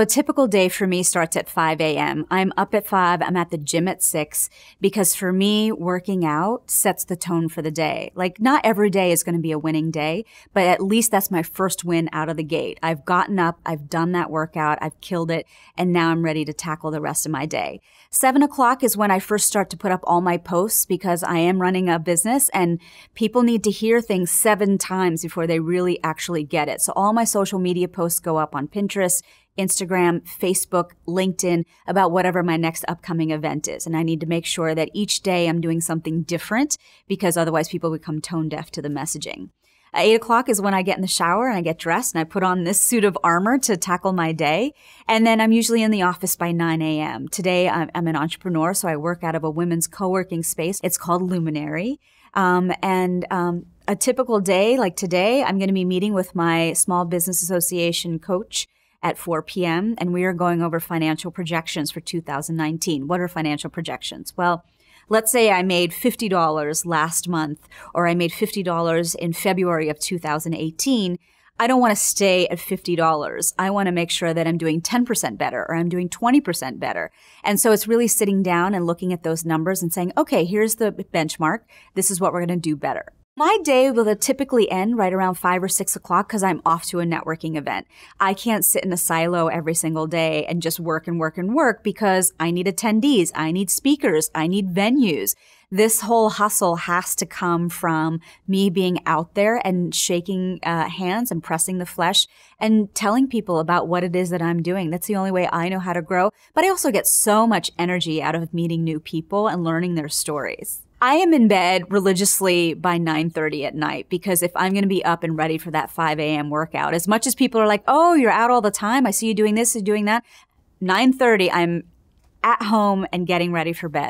But typical day for me starts at 5 a.m. I'm up at 5, I'm at the gym at 6 because for me, working out sets the tone for the day. Like not every day is going to be a winning day, but at least that's my first win out of the gate. I've gotten up, I've done that workout, I've killed it, and now I'm ready to tackle the rest of my day. 7 o'clock is when I first start to put up all my posts because I am running a business and people need to hear things seven times before they really actually get it. So all my social media posts go up on Pinterest, Instagram, Facebook, LinkedIn about whatever my next upcoming event is. And I need to make sure that each day I'm doing something different because otherwise people become tone deaf to the messaging. At eight o'clock is when I get in the shower and I get dressed and I put on this suit of armor to tackle my day. And then I'm usually in the office by 9 a.m. Today I'm, I'm an entrepreneur, so I work out of a women's co-working space. It's called Luminary. Um, and um, a typical day like today, I'm going to be meeting with my small business association coach at 4 p.m., and we are going over financial projections for 2019. What are financial projections? Well, let's say I made $50 last month or I made $50 in February of 2018. I don't want to stay at $50. I want to make sure that I'm doing 10% better or I'm doing 20% better. And so it's really sitting down and looking at those numbers and saying, okay, here's the benchmark. This is what we're going to do better. My day will typically end right around five or six o'clock because I'm off to a networking event. I can't sit in a silo every single day and just work and work and work because I need attendees, I need speakers, I need venues. This whole hustle has to come from me being out there and shaking uh, hands and pressing the flesh and telling people about what it is that I'm doing. That's the only way I know how to grow. But I also get so much energy out of meeting new people and learning their stories. I am in bed religiously by 9:30 at night because if I'm going to be up and ready for that 5 a.m. workout, as much as people are like, "Oh, you're out all the time. I see you doing this and doing that," 9:30 I'm at home and getting ready for bed.